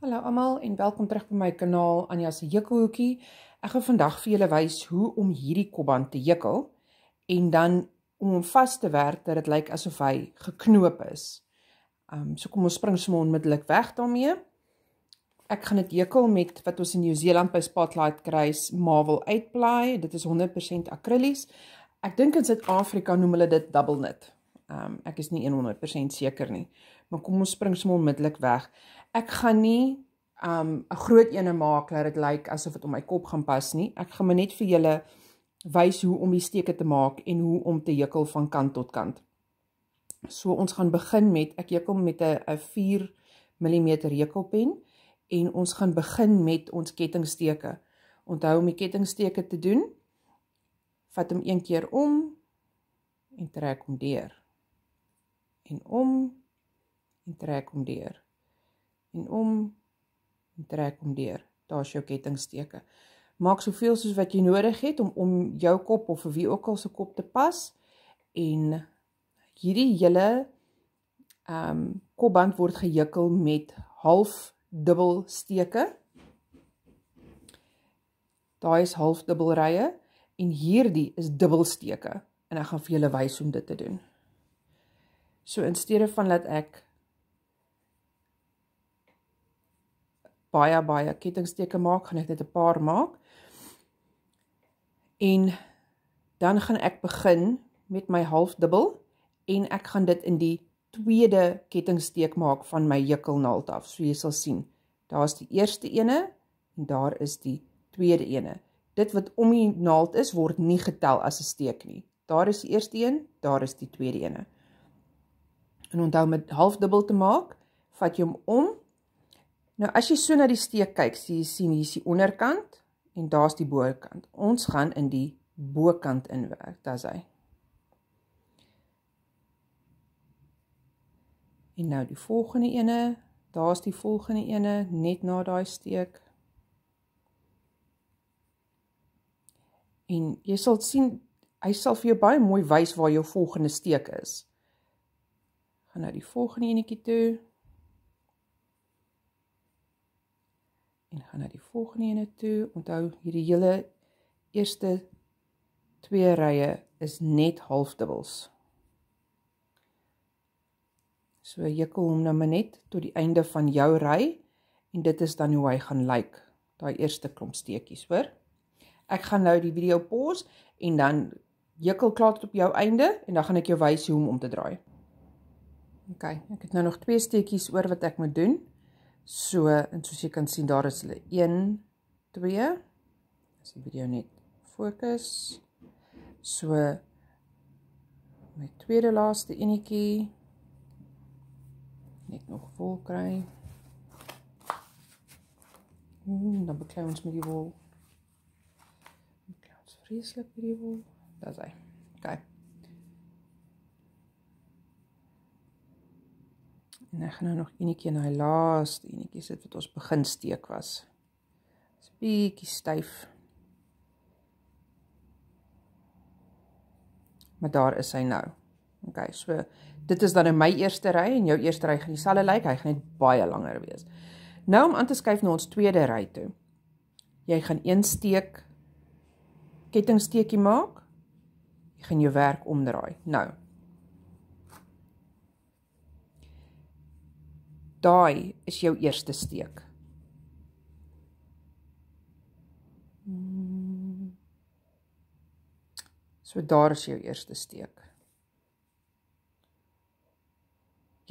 Hallo almal en welkom terug by my kanaal Anja se Hekelhoekie. Ek gaan vandag vir julle wys hoe om hierdie kobband te hekel en dan om hom vas te werk dat dit lyk asof hy geknoop is. Um so kom ons spring sommer onmiddellik weg daarmee. Ek gaan dit hekel met wat ons in Nieu-Seeland by Spotlight kry, Marvel 8ply. Dit is 100% akrilies. Ek dink in Suid-Afrika noem hulle dit double knit. Um ehm, ek is nie 100% seker nie, maar kom ons spring sommer onmiddellik weg ek gaan nie 'n um, groot ene maak dat dit lyk like, asof dit om my kop gaan pas nie. Ek gaan net vir julle wys hoe om die steke te maak en hoe om te hekel van kant tot kant. So ons gaan begin met ek hekel met 'n 4 mm hekelpen en ons gaan begin met ons kettingsteke. Onthou om die kettingsteke te doen. Vat hom een keer om en trek hom deur. En om en trek hom deur en om en trek hom deur. Daar's jou kettingsteke. Maak soveel soos wat jy nodig het om om jou kop of vir wie ook al se kop te pas en hierdie hele ehm um, kopband word gehekel met half dubbel steke. Daai is half dubbel rye en hierdie is dubbel steke en ek gaan vir julle wys hoe om dit te doen. So in steede van dat ek baie baie kettingsteke maak, gaan ek net 'n paar maak. En dan gaan ek begin met my halfdubbel en ek gaan dit in die tweede kettingsteek maak van my jukkelnaald af. So jy sal sien, daar's die eerste ene en daar is die tweede ene. Dit wat om die naald is, word nie getel as 'n steek nie. Daar is die eerste een, daar is die tweede ene. En onthou met halfdubbel te maak, vat jy hom om, om Nou as jy so na die steek kyk, sien jy sien hier is die onderkant en daar's die bokant. Ons gaan in die bokant inwerk, dis hy. En nou die volgende ene, daar's die volgende ene net na daai steek. En jy sal sien hy sal vir jou baie mooi wys waar jou volgende steek is. Gaan nou die volgende enetjie toe. en gaan na die volgende ene toe. Onthou hierdie hele eerste twee rye is net halfdubbels. So hekel hom nou net tot die einde van jou ry en dit is dan hoe hy gaan lyk, like, daai eerste klomp steekies, hoor? Ek gaan nou die video pause en dan hekel klaar tot op jou einde en dan gaan ek jou wys hoe om om te draai. OK, ek het nou nog twee steekies oor wat ek moet doen. So, en soos jy kan sien, daar is hulle 1 2. As die video net fokus. So my tweede laaste enetjie net nog vol kry. Hmm, dan beklei ons met die wol. Beklei ons vreeslik met die wol. Daar's hy. Kyk. en ek gaan nou nog enetjie na die laaste enetjie sit wat ons begin steek was. Dit's bietjie styf. Maar daar is hy nou. OK, so dit is dan in nou my eerste ry en jou eerste ry gaan dieselfde lyk, like. hy gaan net baie langer wees. Nou om aan te skuif na ons tweede ry toe. Jy gaan een steek kettingsteekie maak. Jy gaan jou werk omdraai. Nou Daai is jou eerste steek. So daar is jou eerste steek.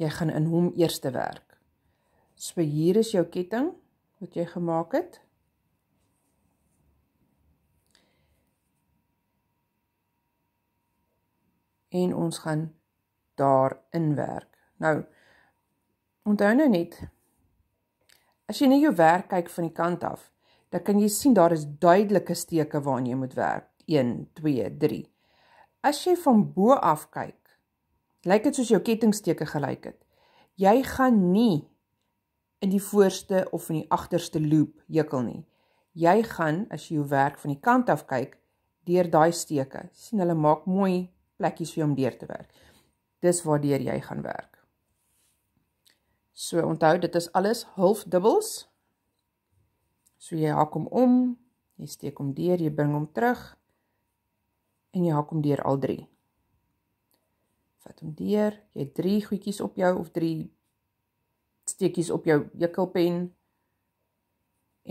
Jy gaan in hom eerste werk. So hier is jou ketting wat jy gemaak het. En ons gaan daar inwerk. Nou Onthou nou net. As jy net jou werk kyk van die kant af, dan kan jy sien daar is duidelike steke waaraan jy moet werk. 1 2 3. As jy van bo af kyk, lyk dit soos jou kettingsteke gelyk het. Jy gaan nie in die voorste of in die agterste loop jekkel nie. Jy gaan as jy jou werk van die kant af kyk, deur daai steke. sien hulle maak mooi plekkies vir jou om deur te werk. Dis waar deur jy gaan werk. So onthou, dit is alles halfdubbels. So jy hak hom om, jy steek hom deur, jy bring hom terug en jy hak hom deur al drie. Vat hom deur, jy het drie goedjies op jou of drie steekies op jou jekkelpen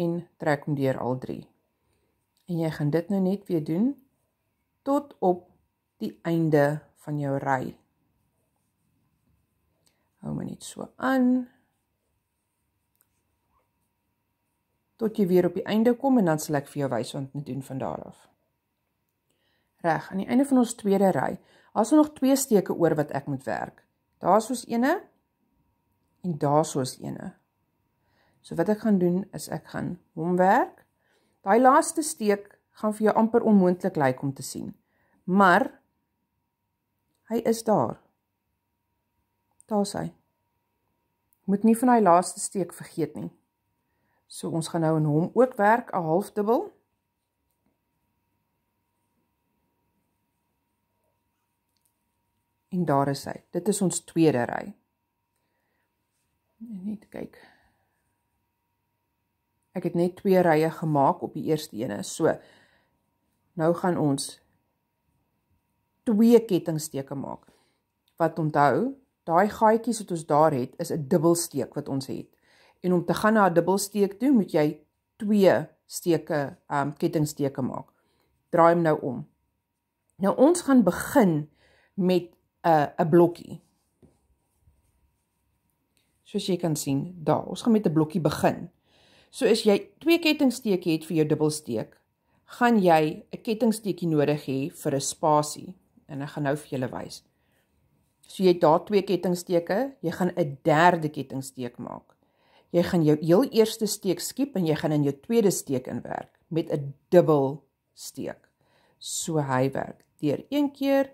en trek hom deur al drie. En jy gaan dit nou net weer doen tot op die einde van jou ry. Hou maar net so aan. Tot jy weer op die einde kom en dan sal ek vir jou wys wat om te doen van daar af. Reg, aan die einde van ons tweede ry, as ons nog twee steke oor wat ek moet werk. Daar's soos eene en daar's soos eene. So wat ek gaan doen is ek gaan hom werk. Daai laaste steek gaan vir jou amper onmoontlik lyk om te sien. Maar hy is daar. Daar's hy. Moet nie van hy laaste steek vergeet nie. So ons gaan nou in hom ook werk 'n halfdubbel. En daar is hy. Dit is ons tweede ry. Net kyk. Ek het net twee rye gemaak op die eerste ene. So nou gaan ons twee kettingsteke maak. Wat onthou, daai gaatjies wat ons daar het, is 'n dubbelsteek wat ons het. En om te gaan na 'n dubbelsteek toe, moet jy twee steke, ehm um, kettingsteke maak. Draai hom nou om. Nou ons gaan begin met uh, 'n 'n blokkie. Soos jy kan sien, daar. Ons gaan met 'n blokkie begin. So as jy twee kettingsteke het vir jou dubbelsteek, gaan jy 'n kettingsteekie nodig hê vir 'n spasie en ek gaan nou vir julle wys. So jy het daar twee kettingsteke, jy gaan 'n derde kettingsteek maak. Jy gaan jou heel eerste steek skiep en jy gaan in jou tweede steek inwerk met 'n dubbel steek. So hy werk deur een keer,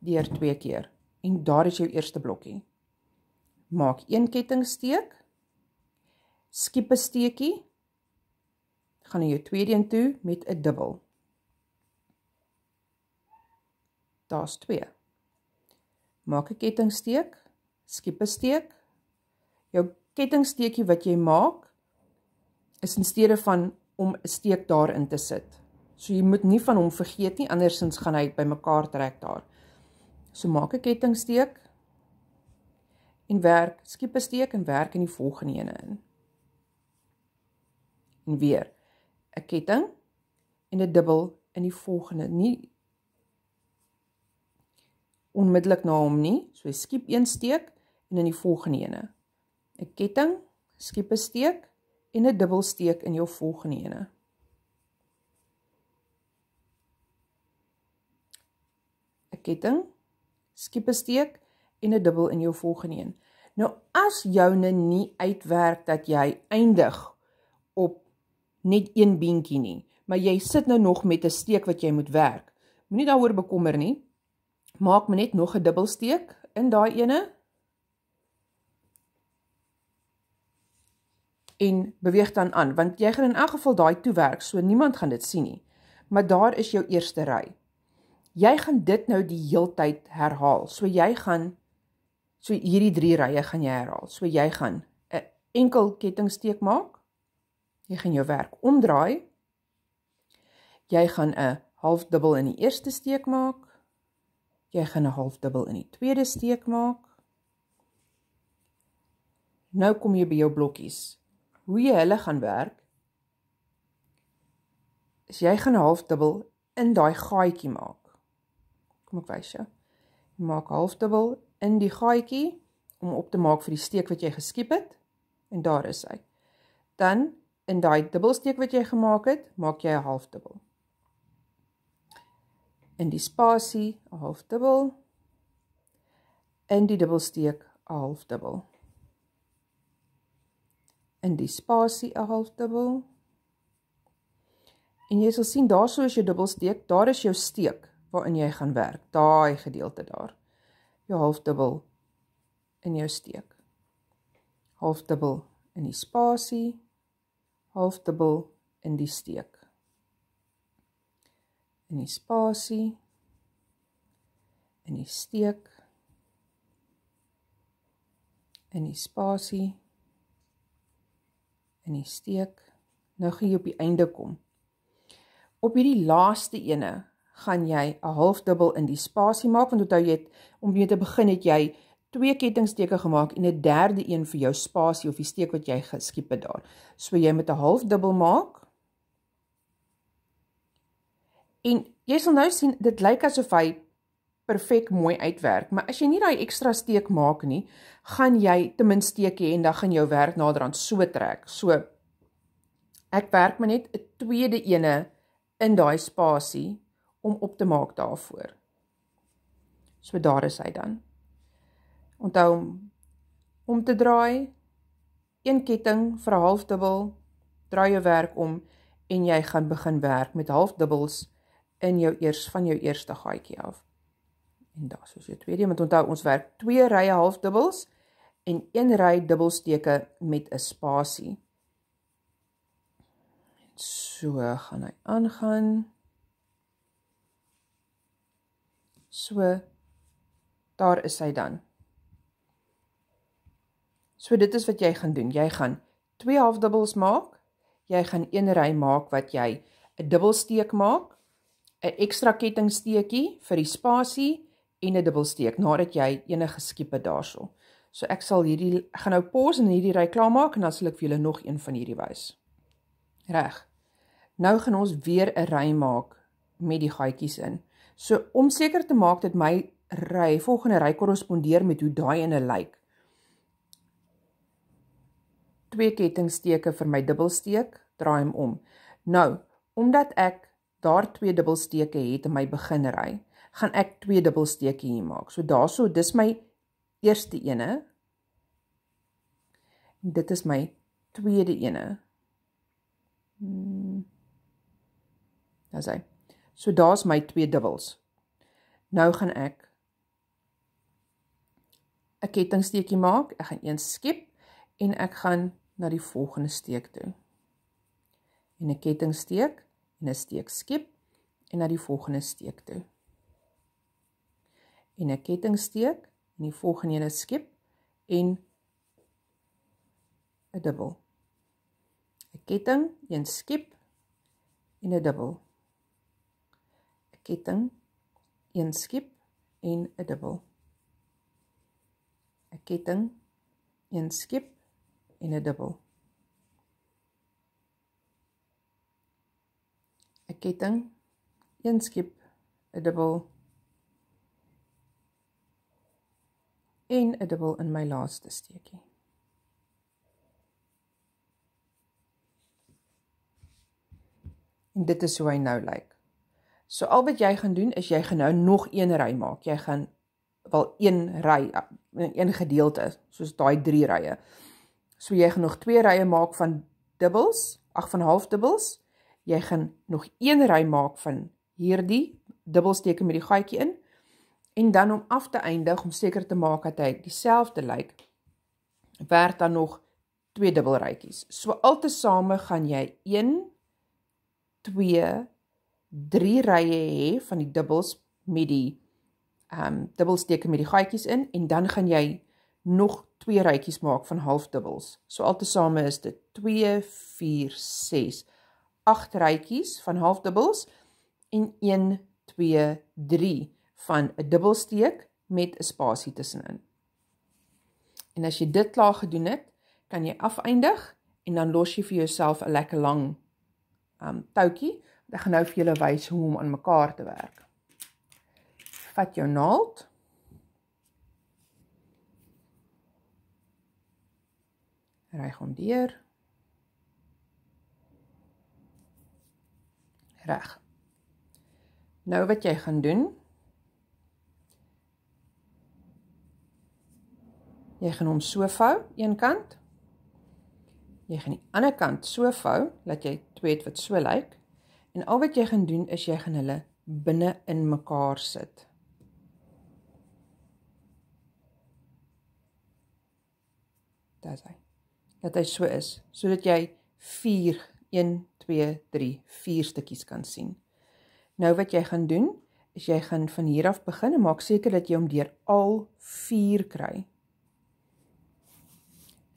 deur twee keer en daar is jou eerste blokkie. Maak een kettingsteek, skiep 'n steekie, gaan in jou tweede een toe met 'n dubbel. Daar's 2 maak 'n kettingsteek, skiep 'n steek. Jou kettingsteekie wat jy maak is in steede van om 'n steek daarin te sit. So jy moet nie van hom vergeet nie, andersins gaan hy bymekaar trek daar. So maak 'n kettingsteek en werk, skiep 'n steek en werk in die volgende ene in. En weer 'n ketting en 'n dubbel in die volgende, nie onmiddellik na hom nie. So jy skiep een steek en in die volgende ene. 'n Ketting, skiep 'n steek en 'n dubbelsteek in jou volgende ene. ketting skiep 'n steek en 'n dubbel in jou volgende een. Nou as joune nie uitwerk dat jy eindig op net een beentjie nie, maar jy sit nou nog met 'n steek wat jy moet werk. Moenie daaroor bekommer nie maak my net nog 'n dubbelsteek in daai ene. En beweeg dan aan, want jy gaan in elk geval daai toe werk, so niemand gaan dit sien nie. Maar daar is jou eerste ry. Jy gaan dit nou die heeltyd herhaal. So jy gaan so hierdie 3 rye gaan jy herhaal. So jy gaan 'n enkel kettingsteek maak. Jy gaan jou werk omdraai. Jy gaan 'n half dubbel in die eerste steek maak. Jy gaan 'n half dubbel in die tweede steek maak. Nou kom jy by jou blokkies. Hoe jy hulle gaan werk is jy gaan 'n half dubbel in daai gaatjie maak. Kom ek wys jou. Jy maak half dubbel in die gaatjie om op te maak vir die steek wat jy geskep het en daar is hy. Dan in daai dubbelsteek wat jy gemaak het, maak jy 'n half dubbel in die spasie half dubbel in die dubbelsteek half dubbel in die spasie 'n half dubbel en jy sal sien daarso is jou dubbelsteek daar is jou steek waarin jy gaan werk daai gedeelte daar jou half dubbel in jou steek half dubbel in die spasie half dubbel in die steek in die spasie in die steek in die spasie in die steek nou gaan jy op die einde kom op hierdie laaste ene gaan jy 'n half dubbel in die spasie maak want onthou jy het om mee te begin het jy twee kettingsteke gemaak en 'n derde een vir jou spasie of die steek wat jy geskiep het daar so jy met 'n half dubbel maak En jy sal nou sien dit lyk asof hy perfek mooi uitwerk, maar as jy nie daai ekstra steek maak nie, gaan jy ten minste steek hê en dan gaan jou werk naderhand so trek. So ek werk maar net 'n tweede ene in daai spasie om op te maak daarvoor. So daar is hy dan. Onthou om om te draai een ketting vir 'n halfdubbel, draai jou werk om en jy gaan begin werk met halfdubbels in jou eers van jou eerste gaatjie af. En daar soos jy tweede, want onthou ons werk twee rye halfdubbels en een ry dubbelsteke met 'n spasie. En so gaan hy aangaan. So daar is hy dan. So dit is wat jy gaan doen. Jy gaan twee halfdubbels maak. Jy gaan een ry maak wat jy 'n dubbelsteek maak 'n ekstra kettingsteekie vir die spasie en 'n dubbelsteek nadat jy enige skiepe daarso. So ek sal hierdie gaan nou pause en hierdie ry klaar maak en dan sal ek vir julle nog een van hierdie wys. Reg. Nou gaan ons weer 'n ry maak met die gaatjies in. So om seker te maak dat my ry volgende ry korrespondeer met hoe daai in 'n lyk. Twee kettingsteke vir my dubbelsteek, draai hom om. Nou, omdat ek daar twee dubbelsteke het in my beginnery, gaan ek twee dubbelsteke hier maak. So daarso, dis my eerste ene. Dit is my tweede ene. Hmm. Daar's hy. So daar's my twee dubbels. Nou gaan ek 'n kettingsteekie maak. Ek gaan een skep en ek gaan na die volgende steek toe. En 'n kettingsteek en 'n steek skep en na die volgende steek toe. En 'n kettingsteek en die volgende een skep en 'n dubbel. 'n Ketting, een skep en 'n dubbel. 'n Ketting, een skep en 'n dubbel. 'n Ketting, een skep en 'n dubbel. A ketting, ketting. Een skep, 'n dubbel. En 'n dubbel in my laaste steekie. En dit is hoe hy nou lyk. So al wat jy gaan doen is jy gaan nou nog een ry maak. Jy gaan wel een ry in een gedeelte, soos daai 3 rye. So jy gaan nog 2 rye maak van dubbels, ag van halfdubbels jy gaan nog een ry maak van hierdie dubbelsteek met die gaatjie in en dan om af te eindig om seker te maak dat hy dieselfde lyk werd dan nog twee dubbelrytjies. So altesaame gaan jy 1 2 3 rye hê van die dubbels met die ehm um, dubbelsteek met die gaatjies in en dan gaan jy nog twee rytjies maak van halfdubbels. So altesaame is dit 2 4 6 8 rytjies van half dubbels en 1, 2, 3 van 'n dubbelsteek met 'n spasie tussenin. En as jy dit klaar gedoen het, kan jy afeindig en dan los jy vir jouself 'n lekker lang um toutjie. Ek gaan nou vir julle wys hoe om aan mekaar te werk. Vat jou naald. Ry hom deur. Reg. Nou wat jy gaan doen? Jy gaan hom so vou een kant. Jy gaan die ander kant so vou dat jy twee het wat so lyk. Like, en al wat jy gaan doen is jy gaan hulle binne in mekaar sit. Daai. Dat hy so is sodat jy 4 1 2 3 vier stukkies kan sien. Nou wat jy gaan doen, is jy gaan van hier af begin en maak seker dat jy hom deur al vier kry.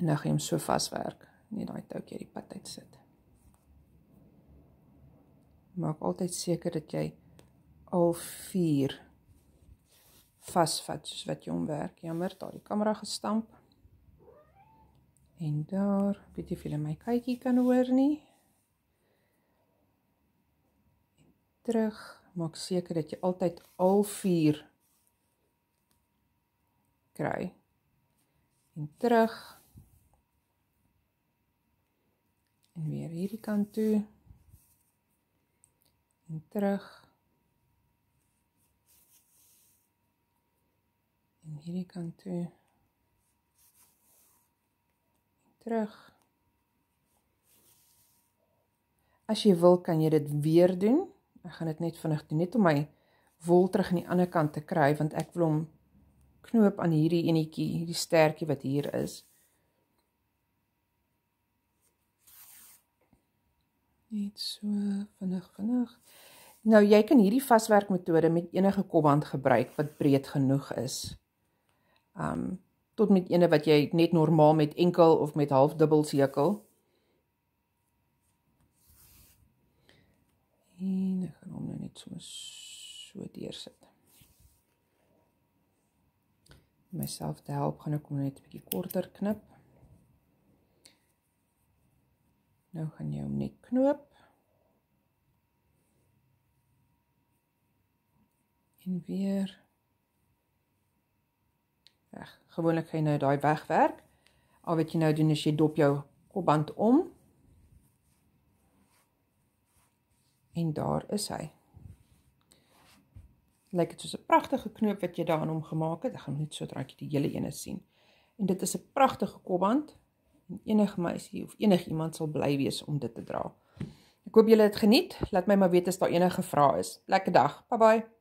En dan gaan jy hom so vaswerk, net daai toukie die pad uit sit. Maak altyd seker dat jy al vier vasvat soos wat jy hom werk. Jammer, daai kamera gestamp. En daar, weet jy of jy my kykie kan hoor nie? terug. Maak seker dat jy altyd al 4 kry. En terug. En weer hierdie kant toe. En terug. En hierdie kant toe. En terug. As jy wil, kan jy dit weer doen. Ek gaan dit net vinnig doen net om my wol terug aan die ander kant te kry want ek wil hom knoop aan hierdie enetjie, hierdie stertjie wat hier is. Net so vinnig vinnig. Nou jy kan hierdie vaswerk metode met enige kobband gebruik wat breed genoeg is. Um tot met ene wat jy net normaal met enkel of met half dubbel sekel. En net sommer so deursit. Myself te help gaan ek hom net 'n bietjie korter knip. Nou gaan jy hom net knoop. En weer reg. Gewoonlik gaan jy nou daai wegwerk. Al wat jy nou doen is jy dop jou kopband om. En daar is hy lyk dit soos 'n pragtige knoop wat jy daaraan hom gemaak het. Ek gaan net sodat jy die hele ene sien. En dit is 'n pragtige kopband. En enige meisie of enigiemand sal bly wees om dit te dra. Ek hoop julle het geniet. Laat my maar weet as daar enige vrae is. Lekker dag. Bye bye.